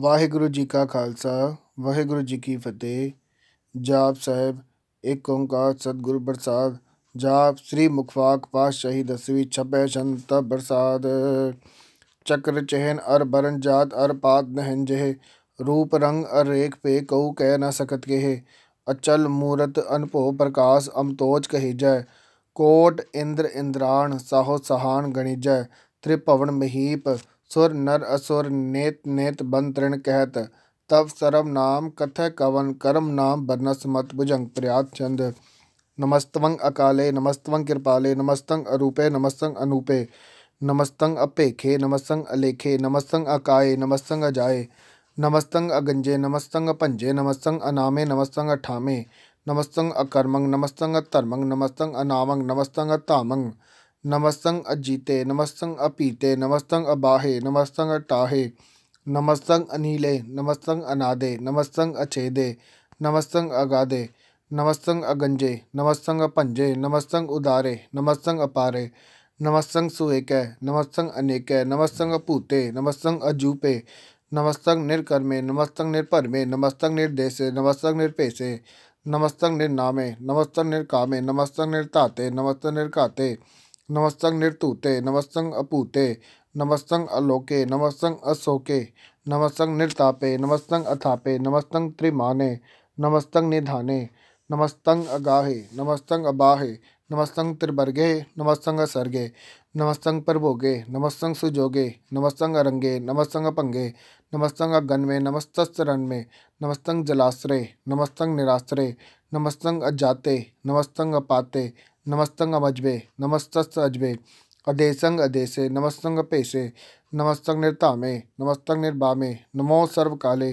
واحرو جی کا خالصہ واحر جی کی فتح جاپ صاحب ایک اوکار ستگر برساد جاپ شری مکھ فاق پاشا دسویں چھپ سن ترساد چکر چہن اربرن جات ارپات نہنجہ روپ رنگ اریک پے کو کہہ نہ سکت گہ اچل مورت انپو پرکاش امتوچ کہی جٹ اندر اندراح ساہو سہان گنی جون مہیپ سور نر اصور نیت نیت بن ترن کہہتت تب سر نام کتکن کرم نام برنس متبجن پریات چندندندندندندندند نمست اکالے نمست کرپال نمست اروپ نمست انوپ نمست اپیکے نمست الیخ نمست اکائے نمست اجائے نمست اگنج نمست پنجے نمست انا نمست اٹھامے نمست اکرم نمستم نمست انامنگ نمست تام نمستنگ اجیتے نمستنگ اپیتے نمستنگ اباہے نمستنگ اٹاہے نمستنگ انیلے نمستنگ انادے نمستنگ اچھےدے نمست اگا دھے نمست اگنجے نمستنگ پنجے نمستنگ ادارے نمستنگ اپارے نمستنگ سویکے نمستنگ انیکے نمستنگ اپ پوتے نمست اجوپے نمستنگ نرکرمے نمستنگ نرپرمے نمستنگ نردیسے نمستنگ نرپیسے نمستنگ نرنامے نمستنگ نرکام نمستنگ نرتا نمستنگ نرکاتے نمست نرتوتے نمست اپوتے نمست الوکے نمست اسوکے نمست نرتاپے نمست اتھاپے نمست تریمانے نمست ندھانے نمست اگاہے نمست اباہے تربرگے اسرگے تربرگ پربوگے نمست سجوگے بھوگے ارنگے سجوگ اپنگے ارگ اگن میں نمست میں نمسترے جلاسرے جلاشرے نراسرے نراشرے اجاتے اجات اپاتے نمست امجے نمست ادیس ادیش ادیسے نمستنگ پیسے نمستنگ نرتامے نمستنگ نربامے نمو سرو کالے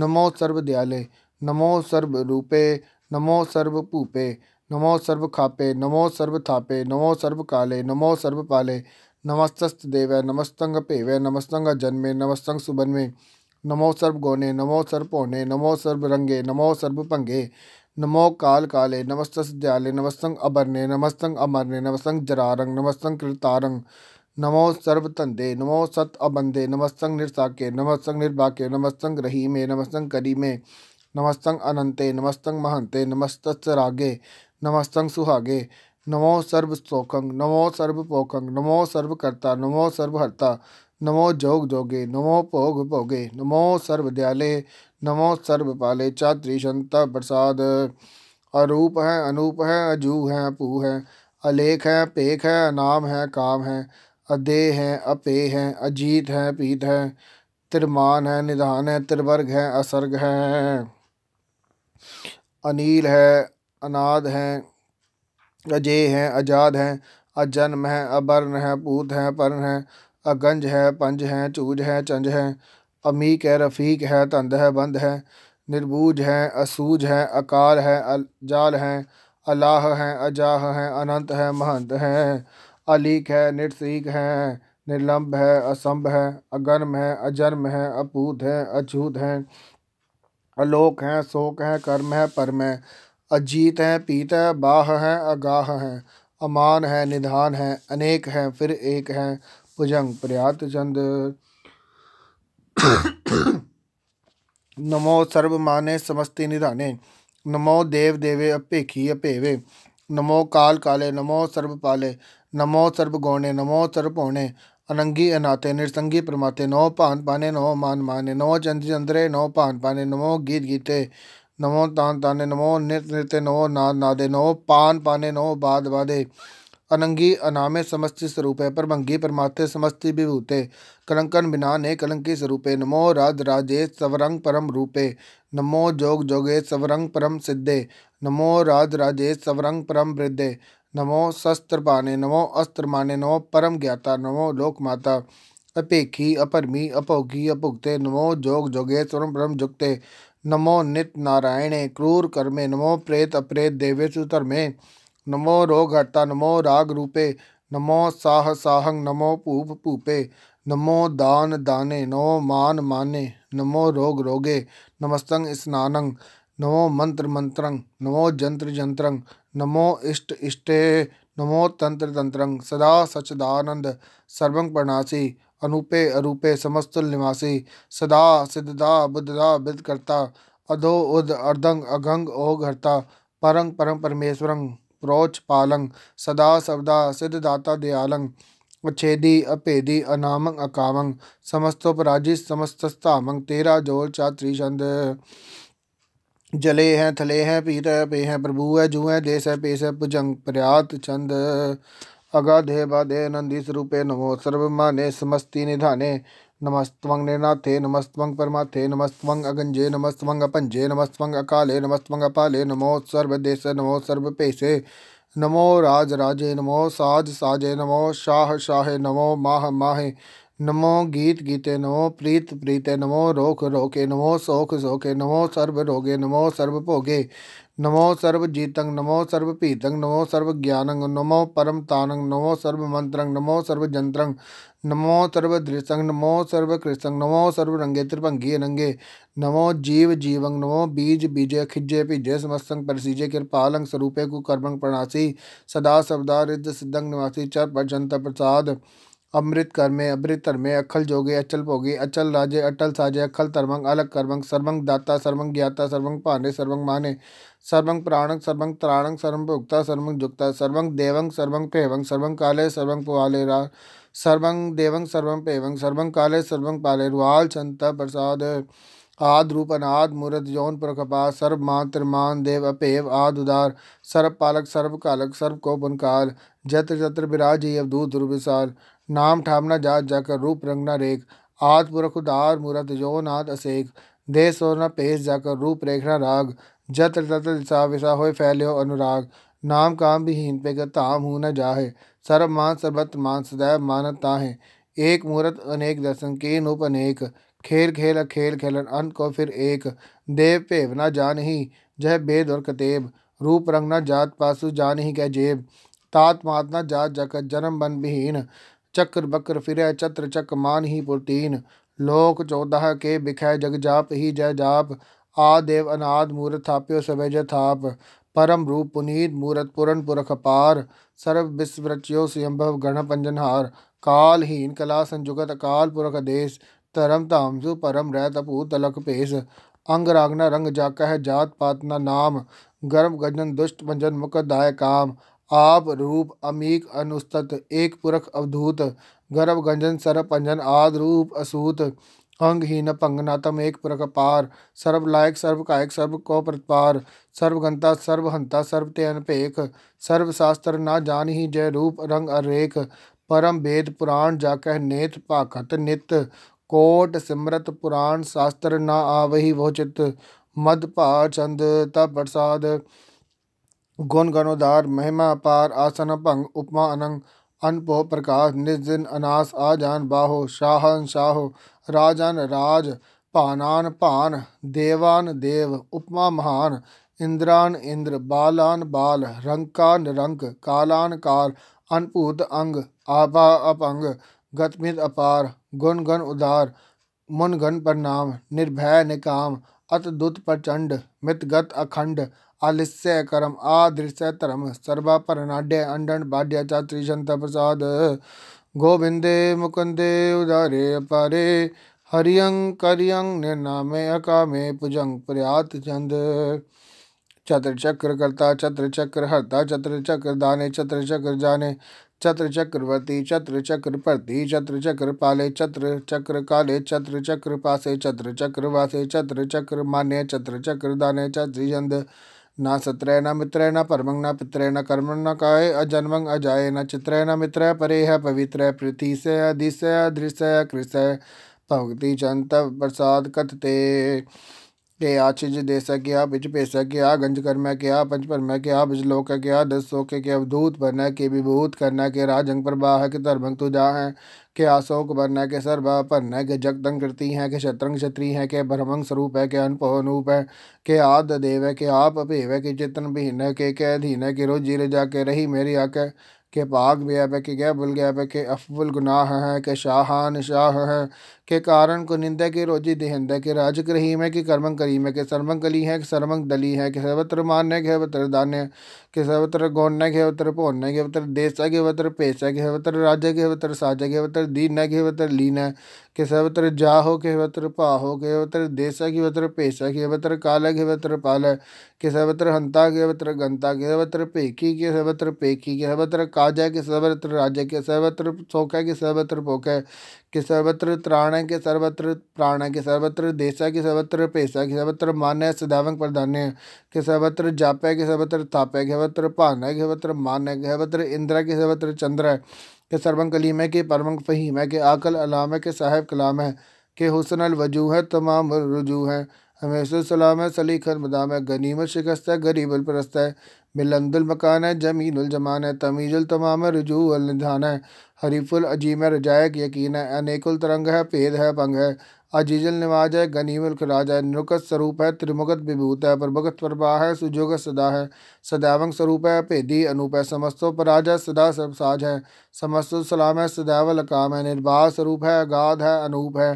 نمو سرو دیالے نمو سرو روپے نمو سرو پوپے نمو سرو کھاپے نمو سرو تھاپے نمو سرو کالے نمو سرو پالے نمستست دیو نمستنگ پیو نمستنگ جنمے نمستنگ سبن میں نمو گونے نمو پونے نمو رنگے نمو سرب پنگے نمو کال کامستیال نمست ابرنے نمستنگ امرنے نمستنگ جرارنگ نمستنگ کرتارنگ نمو تندے نمو ست ابندے نمستنگ نرساکے نمستنگ نرباکے نمستنگ رحیمے نمستنگ کریمے نمستنگ نمست نمستنگ مہنتے راگے نمستنگ سہاگے نمو سوکھنگ نمو پوکھنگ نمو کرتا نمو ہرتا نموجوگ جوگے نمو پوگ پوگے نمو سرو دیالے نمو سرو پالے چاتریشنتا پرساد اروپ ہیں انوپ ہیں اجو ہیں پو ہے الیخ ہیں پیک ہے انام ہے کام ہے ادے ہیں اپے ہیں اجیت ہیں پیت ہیں ترمان ہے ندھان ہے تربرگ ہیں اصرگ ہیں انیل ہے اناد ہیں اجے ہیں اجاد ہیں اجنم ہیں ابرن ہے پوت ہیں پرن ہیں اگنج ہے پنج ہیں چوج ہیں چنج ہیں عمیک ہے رفیق ہے تند ہے بند ہے نربوج ہیں اسوج ہیں اکار ہیں جال ہیں اللہ ہیں اجاہ ہیں انت ہیں مہنت ہیں علیق ہے نرسیق ہیں نرلمب ہے اسمب ہے اگرم ہے اجرم ہے اپوت ہے اچھوت ہیں الوک ہیں سوک ہیں کرم ہے پرم ہے اجیت ہیں پیت ہے باہ ہیں اگاہ ہیں امان ہے ندھان ہیں انیک ہیں پھر ایک ہیں اجنگ پریات چند نمو سرب مانے سمستی ندھانے نمو دیو دیو اپ نمو کال کالے نمو سرب پالے نمو سرب گونے نمو سرپونے انگی عنا نرسگی پرماتے نو پان پانے نو مان مانے نو چند چندرے نو پان پانے نمو گیت گیتے نمو تان تانے نمو نرت نرت نو ناد ناد نو پان پانے نو باد وادھے انگی انا سمست سروپے پرمنگ پر مت سمست کلنک بھینانے کلنکی سروپ نمو راج راجیش پہم روپے نمو جوگ جوگی سورن پہ سی نمو راد راجی ثورنگ پہم بردے نمو شرپانے نموس نمو پہم جاتا نمو لوکمتا اپی کیپرمی اپو گھ اپ نمو جوگ جوگی سورم پہم جمو نت نارا کرمے نمو پریت اپرےت دیہیشو ٹرم نمو روگرتا نمو راگ رپے نمو ساحساحہ نم پوپ پوپے نمو دان دانے نمو مان مان نمو روگ روگے نمست اسنان منت منت نمو جنت نمو نمو تنت سدا سچانند سربپرناسی اروپ اروپ سمستل سدا سددا بدھا بدکرتا ادو اد ادن اھنگ اگرتا پہ پہم پہشور سبدا سد دیامگ اکامگ سمستراجی سمست تیرا جول چا تری چند جلے تھلے ہیں پیت پے ہیں پربو ہے جوئ پیس پگ پریات چند اگا دے بھے نندی سروپ نمو سرمانے سمستی ندان نمست نت نمستونگ پر مت نمست اگنجے نمستونگ اپنجے نمستونگ اکالے نمستونگ اپالے نمو نموس پیشے نمو پیسے نمو راج راجے نمو ساج ساجے نمو شاہ شاہ نمو ماہ ماہے نمو گیت گیتے نمو پریت پریتے نمو روک روکے نمو سوک سوکے نمو سرب روگے نمو سرب بھوگے نمو سرب جیتنگ نمو سرب پیتنگ نمو سرب سروجانگ نمو پرم تانگ نمو سرب منترنگ نمو سرب جنترنگ نمو سرب درسنگ نمو سرب کرسنگ نمو سرب رنگے تربنگی رنگے نمو جیو جیونگ نمو بیج بیجے کھجے پیجے سمستنگ پرسیجے کرپالنگ سروپے کو کرمنگ پرناسی سدا سبدا رد سدنگ نواسی چر پر جنتا پرساد امرت کر میں امت ترمیے اکھل جوگے اچل پوگی اچل راجے اٹل ساجے اکھل ترمنگ الگ کرمنگ سرمنگ سرمنگ سرمنگ سرمنگ سرمنگ سرمنگ سرمنگ سرمنگ سرمنگ سرمنگ سرمنگ سرمنگ سرمنگ سرمنگ سرمنگ داتا گیاتا پانے مانے پرانگ ترانگ بھگتا جگتا دیونگ دیونگ کالے کالے پوالے را پالے روال پرساد آد روپناد مورد مورت یون پا سرب مان ترمان دیو اپیو آد ادار سرب پالک سرب کالک سرب سرو کونکال جتر جتر براجود دربار نام ٹھامنا جات جا کر روپ رنگنا ریک آت پور خدار مورت جو نات اسیک دے سورنا جا کر روپ ریکھنا راگ جت سا وسا ہوئے پھیلے ہو انوراگ نام کام بھی ہین پہ کر تام ہوں نہ جاہے سرب مان مان سربت سدیو مانت تاہیں ایک مورت انیک درسن انیک کھیل کھیل کھیل کھیلن ان کو پھر ایک دیو پیونا جان ہی جہ بید اور کتیب روپ رنگنا جات پاسو جان ہی کہ جیب تات ماتنا جات جا کر جنم بن بھین چکر بکر فرے چتر چک مان ہی پرتین لوک چودہ کے بکھے جگ جاپ ہی جے جاپ آ دیو اناد مورت تھاپیو جے تھاپ پرم روپ پنید مورت پورن پورخار پار سرب بسورچیو سیمبھو گڑھ پنجنہار کال ہین کلا سنجگت اکال پورک دیس ترم تام پرم پھرم رہ تپو تلک پیس انگ راگنا رنگ جاکہ جات پاتنا نام گرم گجن دشت منجن مکت دائے کام آپ روپ امیک انسطت ایک پرکھ اودوت گرب گنجن سر پنجن آد روپ اصوت اگ ہی ننگ نتم ایک پرکھ پار سرو لائک سرو کائک سرو کتار سرو گنتا سروہنتا سروتن پیک سرو شاستر نہ جان ہی جے روپ رنگ اریک پرم بےد پورا جا کہہ نیت پاخت نیت کوٹ سمرت پورن شاستر نہ آ مدار چند ت پرساد گنگ گنودار مہما پار آسن پنگ اپما انگ انپو پرکاش نجن انس آجان باہو شاہن شاہو راجن راج پانان پان دیوان دیو اپما مہان اندران اندر بالان بال رنکان رنک کالان کال انپوت انگ آباپگ اپنگ گتمت اپار گن گن ادار من گن پرنام نربھے نکام ات دت پرچنڈ مت گت اکھنڈ آلسیہ کرم آدر سہتر سروا پرناڈیا انڈن پاڈیہ چاترجند گوبندے مکند پری ہری کرنا می اکا مے پوجن پریات چتر چکر کرتا چتر چکر ہرتا چتر چکر دانے چتر چکر جانے چتر چکرورتی چتر چکر پرتی چتر چکر پالے چتر چکر کالے چتر چکر پاسے چتر چکر واسے چتر چکر مانے چتر چکر دانے چتر چندندندندندندندندندندند ن ستین مرمں نہ پرم نہ کایے اجنم اجا ن چت نریہ پوتر پریتہ دشیا درشیہ کرتی چندرکت ਗੰਜ ਕਰਮੈ ਕਿਆ ਕਿਆ ਕਿਆ ਪੰਜ ک آچ دےکرم کیا پنچ پرم کیا بجلوک ਕਿ دستوک کیا ابدوت بھر جگ پرمجا ہے کیا آسوک برنا کے سربرنا کہ جگتی ہیں کہ شترنگ شتری ہیں کیا برمک سروپ کیا انپروپ ہے کہ آد دیو کے آپ پیو کی چتن بھین کے ادھین کے رو جی رجا کے رہی میری آک کہ پاک کہ گہ بول گیا کہ افول گناہ ہے کہ شاہان شاہ ہے کہ کارن کنندہ کے روجی دہندہ کے راج کرہی ہے کہ کرمنگ کریم ہے کہ سرمنگ کلی ہے کہ سرمنگ دلی ہے کیس و تر مانیہ گہتر دانیہ کے ستر گونے کے گھوتر پون نتر دیسا کے وطر پیسا گھوتر راجا گہتر ساجا کے وطر دی وتر لینے کس وت جا ہو پا ہو دیسا کی وتر پیشا کی وتر کا سبتر ہنتا گر گنتا کی سبتر پیکی کے سبتر پیکی کیجا کی سر کے سروتر سوکا کی سروتر پوکھ ہے کس طرح کے سروت پران کے سروتر دیسا کی سبتر پیشا کی سبتر مانیہ سداون پردانیہ ہے کیسر جاپیہ کے سبتر تھاپتر پانا گھوتر مان گتر اندرا کی سبتر چندر کہ سربنگ کلیم ہے کہ پرمنگ فہیم ہے کہ عقل علام ہے کہ صاحب کلام ہے کہ حسن الوجوح تمام رجوع ہے ہمیشہ سلی خط مدام ہے غنیم الشکست ہے غریب الپرست ہے ملند المکان ہے جمین الجمان ہے تمیز التمام ہے رجوع الندھان ہے حریف العجیم ہے رجائق یقین ہے انیک الترنگ ہے پید ہے پنگ ہے عجیز النواز ہے غنیم الخراج ہے نرکت سروپ ہے ترمگت بھبوت ہے پربگت پربھا ہے سجوگت صدا ہے سدیونگ سروپ ہے پیدی انوپ ہے سمست و ہے سدا سر ساج ہے سمست السلام سدیو اقام ہے نربھا سروپ ہے اگاد ہے انوپ ہے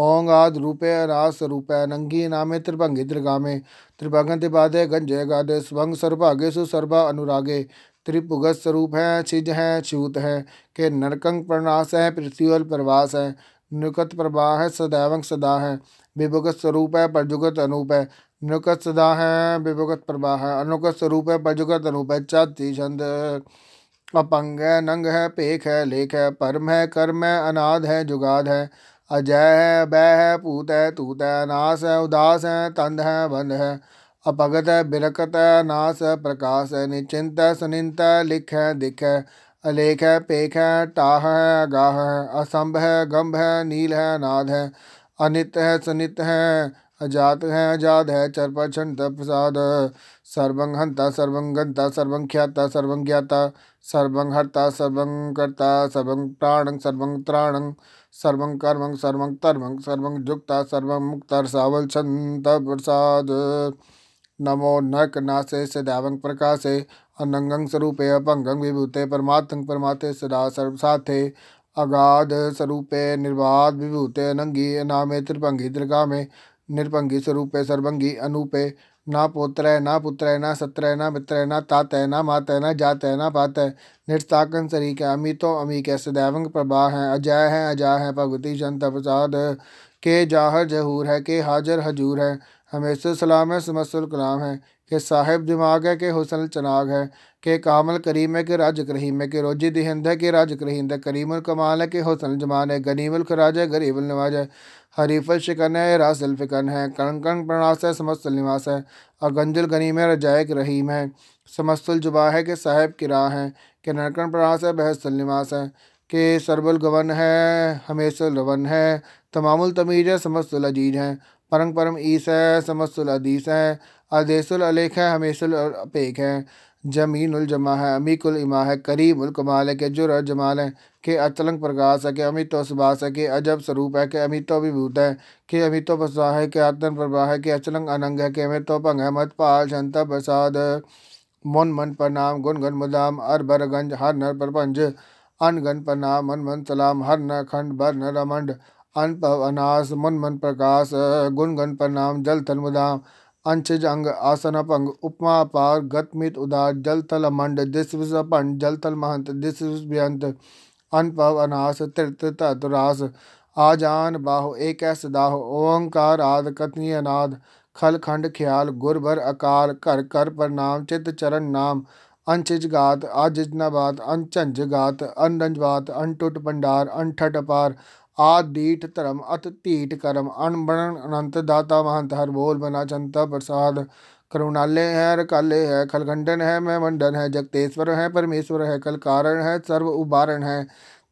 اونگ آد روپے انداز ہے نگھی نامے تربنگ ترگامے تربنگ ترپاد گنج گاد سب سرپاگے سو سربا انوراگے تربت سوروپ ہے چھج ہے چھوت ہے کہ نرک پرناس ہے پریتول پرواس ہے نرکت پرواہ سد سدا ہے بھگت سروپ ہے پرجگت انوپ نرکت سدا ہےت پرواہ انوکت سوروپ ہے پرجگت انوپ ہے چاتی چند اپ ہے ننگ ہے پیک ہے لیک ہے پرم ہے کرم ہے اناد ہے جگگاد ہے اجے ہے بھ ہے پوت ہے توت ہے ناس ہے اداس ہے تند ہے بند ہے اپگت ہے برکت ہے ناس ہے پرکاش ہے نچنت ہے ہے لکھ ہے دکھ ہے الیکھ ہے پیک ہے ٹاہ ہے گاہ ہے اثمبھ ہے گمب ہے نیل ہے ناد ہے انت ہے سنت ہے اجات ہے اجاد ہے چرپا چھنت پرساد سربنگ سربنگ سربنگ ہنتا گنتا کھیاتا سربنگ گیاتا سربنگ ہرتا سربنگ کرتا سربنگ پرانگ سربنگ سروترانگ سر جگتا سرترمنگ مکتر ساول سال پرساد نمو نک ناسے نرکناسے پرکاسے اننگنگ سروپے اپنگنگ اپنگتے پرماتنگ پرماتے سدا سر ساتھ اگاد نرباد نروادی اننگی انامے ترپنگی درگامے نرپنگی سروپے سربنگی انوپے نہ پوتر ہے نہ پتر ہے نہ سترنا مترنا تا نہ مات جات پاتن سری قمیتوں امی کے سدیونگ پربا ہیں اجے ہیں اجا ہیں بھگتی جن تفساد کے جاہر جہور ہے کہ حاجر حجور ہے ہمیشہ سلام ہے سمس الکلام ہے کہ صاحب دماغ ہے کہ حسن الچناگ ہے کہ کامل کریم ہے کہ راج کریم رہیم ہے کہ روجی دہندہ کے راجک رحیندہ کریم الکمال کے جمان ہے غنیم الخراج ہے غریب النواز ہے حریف الشکن ہے راس الفکن ہے کن کن پرناس ہے سمست النواس ہے اور گنج الغنیم ہے رجائےک رحیم ہے سمست الجبا ہے کہ صاحب کرا ہے کہ نرکن پرناس ہے بحث النواس ہے کہ سرب الغون ہے ہمیش الرون ہے تمام التمیز ہے سمست العجیز ہے پرنگ پرم عیس ہے سمست العدیث ہے ادیث اللیق ہے ہمیش الپیک ہے جمین نل ہے امیک ال ہے کریم الکمال ہے کہ جر جمال ہے کہ اچلنگ پرکاش ہے کہ کے و سباس ہے کہ عجب سروپ ہے کہ امیت و بھوت کے امتوت ہیں کھی امتو بسواہ کے آتن ہے کہ اچلنگ اننگ ہے کہ کے و پنگ ہے مت پال شنتا پرساد من من پرنام گنگ گن مدام اربر گنج ہر نر پربنج انگن پر نام من من سلام ہر نر کھنڈ بر بھر نرمنڈ انپ انارس من من پرکاس گن گن پر نام جل تن مدام انش آسپگ اپمپار گت مت ادار جلتل منڈ دسپن جلتل مہنت دِس اَنپ انس تیت تتراس آجان باہ ایک سداہ اوکار آد کتنید کھل کنڈ کھیال گور بر اکال کر پر نام چت چرن نام اشجگات آججنا بات اچنج گات اَنجوات انٹوٹ پنڈار انٹٹ پار ਆਦ آدیٹ ترم ات تیٹ کرم انت داتا مہنت ہر بول بنا چنتا پرساد کرنالے ہیں کالے ہے کلخنڈن ہے میں منڈن ہے جگتےشور ہیں پرمیشور ہے کلکارن ہے سرو ابارن ہیں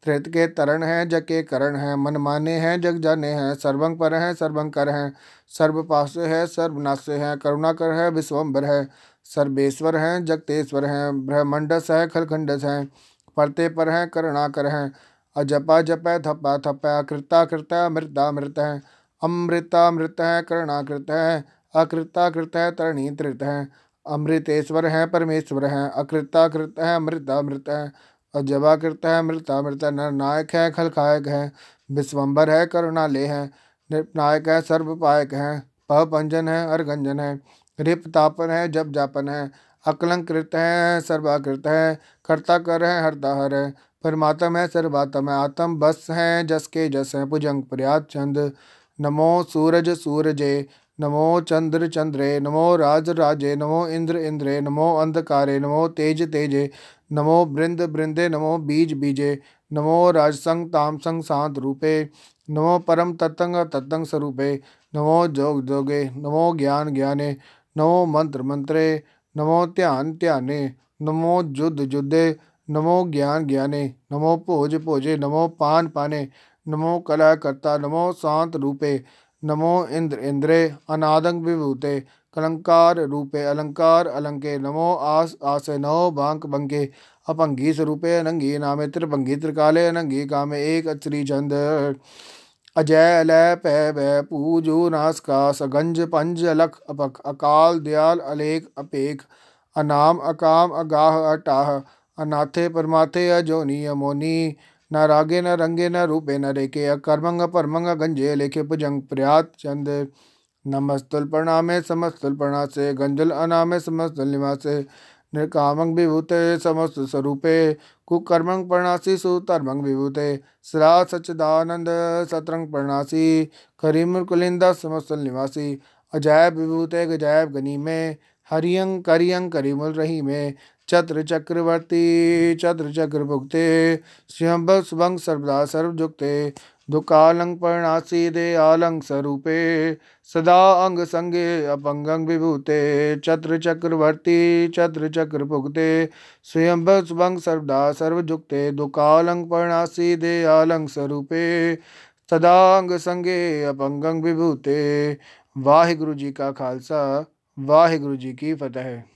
ترت کے ترن ہیں ج کے کے کرن ہیں منمانے ہیں جگ جانے ہیں سروک پر ہیں سرون کر ہیں سروپاسو ہے سروناسو ہیں کروناکر ہیں بسمبر ہے سرویشور ہیں جگتےشور ہیں برہمنڈس ہے کل کنڈس ہیں پرتے پر ہیں کرنا کر ہیں اجپا جپ تھپا تھپے اکرتا کرتا ہے مرتا مرت ہے امرتا مرت ہے کرناکرت ہے اکرتا کرت ہے ترنی ترت ہے امرتےشور ہے پرمیشور ہے اکرتا کرت ہے امرا مرت ہے اجپا کرت ہے امرتا مرت ہے نرناک ہے کھلکھاک ہے بسمبر ہے کرنا لے ہے نرپ ناک ہے سروپائک ہے پنجن ہے ارگنجن ہے ریپ تاپن ہے جب جاپن ہے اکلکرت ہیں سروا ہے کرتا کر پرماتم ہے سرواتم آتم بس ہیں جس کے جس ہیں پجنگ پریات چند نمو سورج سورجے نمو چندر چندرے نمو راج راجے نمو اندر اندرے نمو اندکارے نمو تیج تیجے نمو برند برندے نمو بیج بیجے نمو راج سنگ تام سنگ سانت روپے نمو پرم تتنگ تتنگ سروپے نمو جوگ جوگے نمو گیان گیانے نمو منتر منترے نمو دیان تیا نمو جد جدے نمو گیان جانے نمو بھوج پوج نمو پان پانے نمو کلا کرتا نمو شات روپے نموندر انادوتے کلنکاروپے النکارلکے نمو آس آس نمو بھک بنکے ابنگی سروپ نگ نام تربنگ ترکی کام ایک چری چند اج ال پوجو ناسکا سگنج پنج لکھ ابھ اکال دیالکھ اپیک انا اکاگا اٹاح اناتھے پرماتھے اجونی امونی نہ راگے نہ رنگے نہ روپے نہ ریکے اکرمنگ پرمنگ گنجے لیک پجنگ پریات چند نمستل پرنا سمستل پرناس گنجل انا سمستل نرکامنگ بھوتے سمست سروپے کمک پرناسیمگ بھوتے سرا سچدانند سترنگ پرناسی کرم کلندندا سمستل نواسی اجاب بھوتے گجائب گنی میں مے ہری کریم الرحیم چتر چکرورتی چتر چکر بھگتے سیمب سرب جگتے دکالنگ پرناسی دے آلنگ سروپے سدا انگ سنگے اپنگنگ اپبتے چتر چکرورتی چتر چکر بھگتے بگتے سبنگ سربدا سرب جگتے دکالنگ پرناسی دے آلنگ سروپے سدا انگ سنگے سنگ اپبتے واحر جی کا خالصہ واحو جی کی فتح